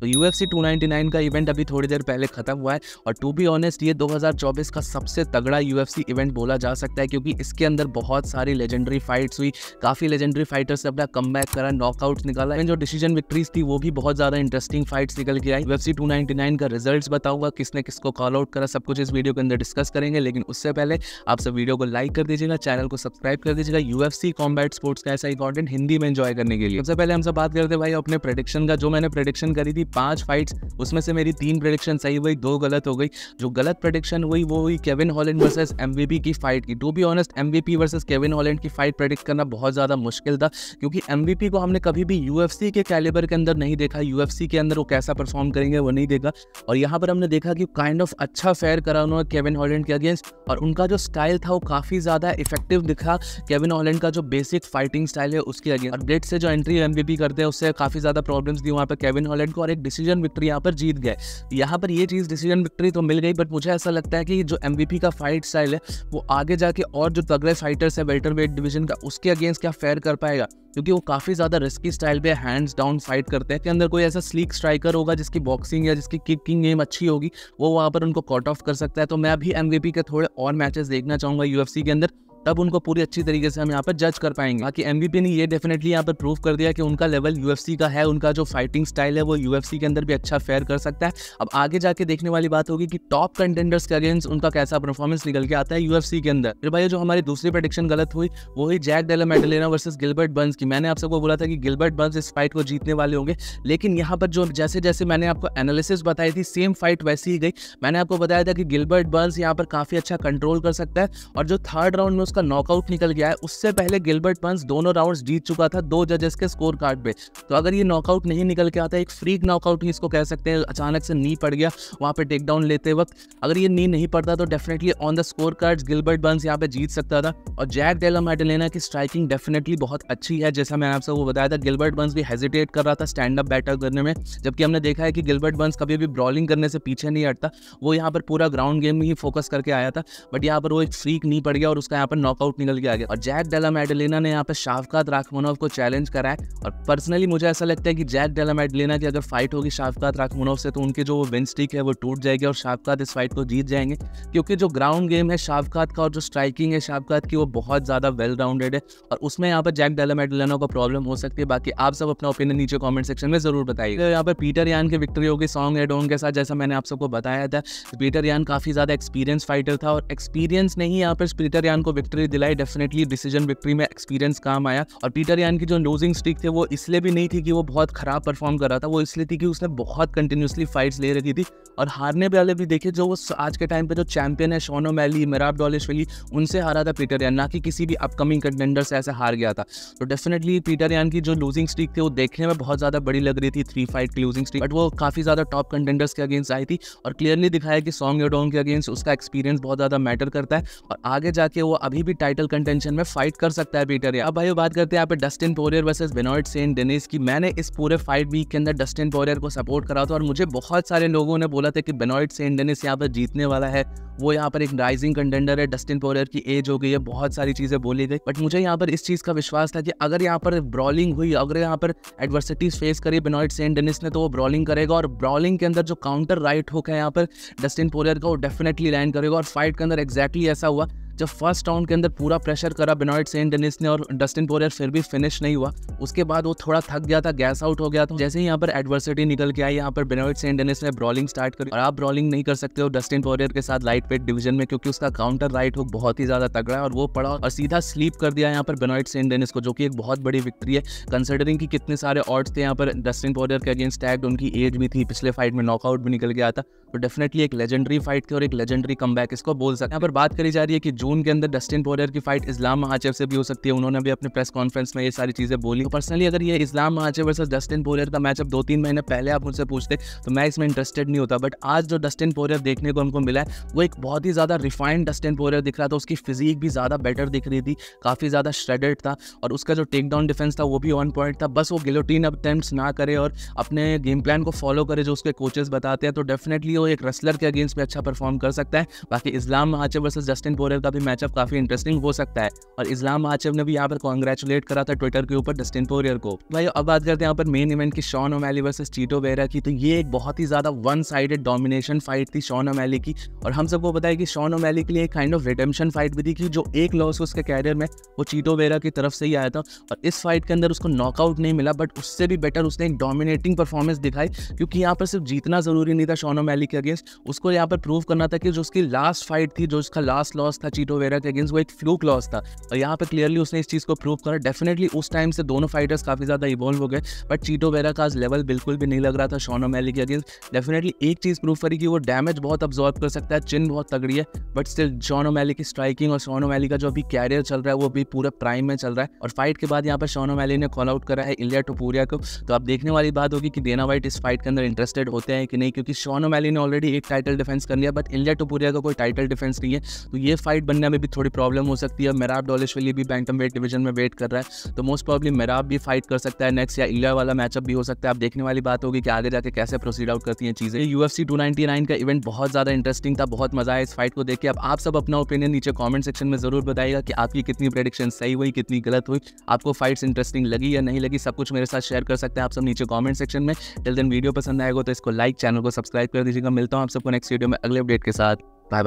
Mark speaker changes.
Speaker 1: तो U F C two ninety nine का event अभी थोड़ी देर पहले खत्म हुआ है और टू बी ऑनेस्ट ये 2024 का सबसे तगड़ा यू एफ सी इवेंट बोला जा सकता है क्योंकि इसके अंदर बहुत सारी लेजेंडरी फाइट्स हुई काफ़ी लेजेंडरी फाइटर्स ने अपना कम बैक करा नॉकआउट निकाला जो डिसीजन विक्ट्रीज थी वो भी बहुत ज़्यादा इंटरेस्टिंग फाइट्स निकल के आई U F C two ninety nine का रिजल्ट बताऊंगा किसने किसको कॉल आउट करा सब कुछ इस वीडियो के अंदर डिस्कस करेंगे लेकिन उससे पहले आप सब वीडियो को लाइक कर दीजिएगा चैनल को सब्सक्राइब कर दीजिएगा U F C combat sports का ऐसा इंपॉर्टेंट हिंदी में एंजॉय करने के लिए सबसे पहले हम सब बात करते भाई अपने प्रडिक्शन का जो मैंने प्रडिक्शन करी थी पांच फाइट्स उसमें से मेरी तीन प्रोडिक्शन सही हुई दो गलत हो गई जो गलत प्रडिक्शन हुई वो हुई केविन हॉलैंड वर्सेस एमवीपी की फाइट की to be honest MVP versus Kevin Holland की फाइट प्रेडिक्ट करना बहुत ज़्यादा मुश्किल था क्योंकि एमवीपी को हमने कभी भी यूएफसी के कैलेबर के अंदर नहीं देखा यूएफसी के अंदर वो कैसा परफॉर्म करेंगे वो नहीं देखा और यहाँ पर हमने देखा कि काइंड ऑफ अच्छा फेयर करा उन्होंने केविन हॉलैंड के अगेंस्ट और उनका जो स्टाइल था वो काफ़ी ज़्यादा इफेक्टिव दिखा केविन हॉलैंड का जो बेसिक फाइटिंग स्टाइल है उसके अगेंस्ट और से जो एंट्री एमवीपी करते हैं उससे काफ़ी ज़्यादा प्रॉब्लम्स दी वहाँ पर केविन हॉलैंड को और एक डिसीजन विक्ट्री यहाँ पर जीत गए यहाँ पर ये चीज़ डिसीजन विक्ट्री तो मिल गई बट मुझे ऐसा लगता है कि जो एम का फाइट स्टाइल है वो आगे जाके और जो तगड़े फाइटर्स है वेल्टर वेट डिवीजन का उसके अगेंस्ट क्या फेयर कर पाएगा क्योंकि वो काफ़ी ज़्यादा रिस्की स्टाइल पे हैंड्स डाउन फाइट करते हैं के अंदर कोई ऐसा स्लीक स्ट्राइकर होगा जिसकी बॉक्सिंग या जिसकी किकिंग गेम अच्छी होगी वो वहाँ पर उनको कॉट ऑफ कर सकता है तो मैं अभी एम के थोड़े और मैचेस देखना चाहूँगा यू के अंदर तब उनको पूरी अच्छी तरीके से हम यहाँ पर जज कर पाएंगे बाकी एमवीपी ने ये डेफिनेटली यहाँ पर प्रूव कर दिया कि उनका लेवल यूएफसी का है उनका जो फाइटिंग स्टाइल है वो यूएफसी के अंदर भी अच्छा फेयर कर सकता है अब आगे जाके देखने वाली बात होगी कि टॉप कंटेंडर्स के अगेंस्ट उनका कैसा परफॉर्मेंस निकल के आता है यूएफसी के अंदर फिर भाई जो हमारी दूसरी प्रडिक्शन गलत हुई वही Jack Della Maddalena versus Gilbert Burns की मैंने आप सबको बोला था कि गिलबर्ट बंस इस फाइट को जीतने वाले होंगे लेकिन यहाँ पर जो जैसे जैसे मैंने आपको एनालिसिस बताई थी सेम फाइट वैसी ही गई मैंने आपको बताया था कि गिलबर्ट बंस यहाँ पर काफी अच्छा कंट्रोल कर सकता है और जो थर्ड राउंड में उसका नॉकआउट निकल गया है उससे पहले गिलबर्ट बंस दोनों राउंड्स जीत चुका था दो जजेस के स्कोर कार्ड पे तो अगर ये नॉकआउट नहीं निकल के आता एक फ्रीक नॉकआउट ही इसको कह सकते हैं अचानक से नी पड़ गया वहाँ पे टेक डाउन लेते वक्त अगर ये नी नहीं पड़ता तो definitely on the score card Gilbert Burns यहाँ पे जीत सकता था और जैक डेला मेडलेना की स्ट्राइकिंग डेफिनेटली बहुत अच्छी है जैसा मैंने आपसे वो बताया था गिलबर्ट बंस भी हेजिटेट कर रहा था स्टैंड अप बैटर करने में जबकि हमने देखा है कि गिलबर्ट बंस कभी भी ब्रॉलिंग करने से पीछे नहीं हटता वो यहाँ पर पूरा ग्राउंड गेम में ही फोकस करके आया था बट यहाँ पर वो एक फ्रीक नहीं पड़ गया और उसका यहाँ पर नॉकआउट निकल के आ गया और जैक डेला मेडलेना ने यहाँ पे शाफकात राखमोनोव को चैलेंज करा है और पर्सनली मुझे ऐसा लगता है कि जैक डेला मेडलेना की अगर फाइट होगी शाफकात राखमोनोव से तो उनके जो विन स्टिक है वो टूट जाएगी और शाफकात इस फाइट को जीत जाएंगे क्योंकि जो ग्राउंड गेम है शाफकात का और जो स्ट्राइकिंग है शाफकात की वो बहुत ज़्यादा वेल राउंडेड है और उसमें यहाँ पर जैक डेला मेडलेना को प्रॉब्लम हो सकती है बाकी आप सब अपना ओपिनियन नीचे कॉमेंट सेक्शन में जरूर बताइए तो यहाँ पर पीटर यान के विक्ट्री होगी सॉन्ग एडोन के साथ जैसा मैंने आप सबको बताया था पीटर यान काफ़ी ज़्यादा एक्सपीरियंस फाइटर था और एक्सपीरियंस नहीं यहाँ पर पीटर यान को विक्ट्री दिलाई डेफिनेटली डिसीजन विक्ट्री में एक्सपीरियंस काम आया और पीटर यान की जो लोजिंग स्ट्रीक थे वो इसलिए भी नहीं थी कि वो बहुत खराब परफॉर्म कर रहा था वो इसलिए थी कि उसने बहुत कंटिन्यूसली फाइट्स ले रखी थी और हारने वाले भी देखे जो आज के टाइम पर जो चैंपियन है शोनो मैली मेराब डॉलेशवली उनसे हारा था पीटर यान ना कि किसी भी अपकमिंग कंटेंडर से ऐसे हार गया था तो डेफिनेटली पीटर यान की जो लूजिंग स्ट्रीक थी वो देखने में बहुत ज़्यादा बड़ी लग रही थी थ्री फाइट की लूजिंग स्ट्रीक बट वो काफ़ी ज़्यादा टॉप कंटेंडर्स के अगेंस्ट आई थी और क्लियरली दिखाया कि सॉन्ग योडोंग के अगेंस्ट उसका एक्सपीरियंस बहुत ज़्यादा मैटर करता है और आगे जाके वो अभी अभी भी टाइटल कंटेंशन में फाइट कर सकता है पीटर अब भाई बात करते हैं Dustin Poirier versus Benoit Saint Denis की मैंने इस पूरे फाइट वीक के अंदर डस्टिन पोरियर को सपोर्ट करा था और मुझे बहुत सारे लोगों ने बोला था कि बेनॉइट सेंट डेनिस यहाँ पर जीतने वाला है वो यहाँ पर एक राइजिंग कंटेंडर है डस्टिन पोरियर की एज हो गई है बहुत सारी चीजें बोली गई बट मुझे यहाँ पर इस चीज का विश्वास था कि अगर यहाँ पर ब्रॉलिंग हुई अगर यहाँ पर एडवर्सिटीज फेस करी बेनॉइट सेंट डेनिस ने तो वो ब्रॉलिंग करेगा और ब्रॉलिंग के अंदर जो काउंटर राइट हुक है यहाँ पर डस्टिन पोरियर का वो डेफिनेटली लैंड करेगा और फाइट के अंदर एक्जैक्टली ऐसा हुआ जब फर्स्ट राउंड के अंदर पूरा प्रेशर करा बेनॉइट सेंट डेनिस ने और डस्टिन पोरियर फिर भी फिनिश नहीं हुआ उसके बाद वो थोड़ा थक गया था गैस आउट हो गया था जैसे ही यहाँ पर एडवर्सिटी निकल के आई यहाँ पर बेनॉइट सेंट डेनिस ने ब्रॉलिंग स्टार्ट करी और आप ब्रॉलिंग नहीं कर सकते हो डस्टिन पोरियर के साथ लाइट वेट डिवीजन में क्योंकि उसका काउंटर राइट हुक बहुत ही ज्यादा तगड़ा है और वो पड़ा और सीधा स्लीप कर दिया यहाँ पर बेनॉइट सेंट डेनिस को जो कि एक बहुत बड़ी विक्ट्री है कंसिडरिंग की कितने सारे ऑर्ड्स थे यहाँ पर डस्टिन पोरियर के अगेंस्ट टैग्ड उनकी एज भी थी पिछले फाइट में नॉकआउट भी निकल गया था तो डेफिनेटली एक लेजेंडरी फाइट थी और एक लेजेंडरी कम इसको बोल सकते हैं पर बात करी जा रही है कि जून के अंदर डस्टिन पोरियर की फाइट इस्लाम महाचेव से भी हो सकती है उन्होंने भी अपने प्रेस कॉन्फ्रेंस में ये सारी चीज़ें बोली तो पर्सनली अगर ये Islam Makhachev versus Dustin Poirier का मैचअप दो तीन महीने पहले आप मुझसे पूछते तो मैं इसमें इंटरेस्टेड नहीं होता बट आज जो डस्टिन पोरियर देखने को हमको मिला है वो एक बहुत ही ज़्यादा रिफाइंड डस्टिन पोरियर दिख रहा था उसकी फिजिक भी ज़्यादा बेटर दिख रही थी काफ़ी ज़्यादा श्रेडेड था और उसका जो टेक डाउन डिफेंस था वो भी ऑन पॉइंट था बस वो गिलोटीन अटेम्प्ट ना करे और अपने गेम प्लान को फॉलो करे जो उसके कोचेस बताते हैं तो डेफिनेटली कि वो एक रेसलर के अगेंस्ट में अच्छा परफॉर्म कर सकता है बाकी इस्लाम महाचब वर्सेस जस्टिन बोरेल का भी मैचअप काफ़ी इंटरेस्टिंग हो सकता है और इस्लाम महाचब ने भी यहाँ पर कॉन्ग्रेचुलेट करा था ट्विटर के ऊपर जस्टिन बोरियर को भाई अब बात करते हैं यहाँ पर मेन इवेंट की Sean O'Malley versus Chito Vera की तो ये एक बहुत ही ज़्यादा वन साइडेड डोमिनेशन फाइट थी शॉन ओमैली की और हम सबको पता है कि शॉन ओमैली के लिए एक काइंड ऑफ रिडेम्पशन फाइट भी थी कि जो एक लॉस उसके कैरियर में वो चीटो वेरा की तरफ से ही आया था और इस फाइट के अंदर उसको नॉकआउट नहीं मिला बट उससे भी बेटर उसने एक डोमिनेटिंग परफॉर्मेंस दिखाई क्योंकि यहाँ पर सिर्फ जीतना जरूरी नहीं था शॉन ओमैली कोहली के अगेंस्ट उसको यहाँ पर प्रूव करना था कि जो उसकी लास्ट फाइट थी जो उसका लास्ट लॉस था चीटो वेरा के अगेंस्ट वो एक फ्लूक लॉस था और यहाँ पर क्लियरली उसने इस चीज़ को प्रूव करा डेफिनेटली उस टाइम से दोनों फाइटर्स काफ़ी ज़्यादा इवॉल्व हो गए बट चीटो वेरा का आज लेवल बिल्कुल भी नहीं लग रहा था शोनो मैली के अगेंस्ट डेफिनेटली एक चीज़ प्रूव करी कि वो डैमेज बहुत अब्जॉर्व कर सकता है चिन बहुत तगड़ी है बट स्टिल शोनो मैली की स्ट्राइकिंग और शोनो मैली का जो अभी कैरियर चल रहा है वो अभी पूरा प्राइम में चल रहा है और फाइट के बाद यहाँ पर शोनो मैली ने कॉल आउट करा है इंडिया टोपूरिया को तो आप देखने वाली बात होगी कि डेना वाइट इस फाइट के अंदर इंटरेस्टेड होते हैं कि नहीं क्योंकि शोनो मैली ने ऑलरेडी एक टाइटल डिफेंस कर लिया बट इंडिया टोपुरिया का कोई टाइटल डिफेंस नहीं है तो ये फाइट बनने में भी थोड़ी प्रॉब्लम हो सकती है मेराब के लिए भी बैंटम वेट डिवीजन में वेट कर रहा है तो मोस्ट प्रॉब्ली मेराब भी फाइट कर सकता है नेक्स्ट या इंडिया वाला मैचअप भी हो सकता है आप देखने वाली बात होगी कि आगे जाके कैसे प्रोसीड आउट करती है चीज़ें यू एफ का इवेंट बहुत ज़्यादा इंटरेस्टिंग था बहुत मजा आया इस फाइट को देख के अब आप सब अपना ओपिनियन नीचे कॉमेंट सेक्शन में जरूर बताएगा कि आपकी कितनी प्रेडिक्शन सही हुई कितनी गलत हुई आपको फाइट्स इंटरेस्टिंग लगी या नहीं लगी सब कुछ मेरे साथ शेयर कर सकते हैं आप सब नीचे कॉमेंट सेक्शन में टिल दिन वीडियो पसंद आएगा तो इसको लाइक चैनल को सब्सक्राइब कर दीजिएगा का मिलता हूँ आप सबको नेक्स्ट वीडियो में अगले अपडेट के साथ बाय बाय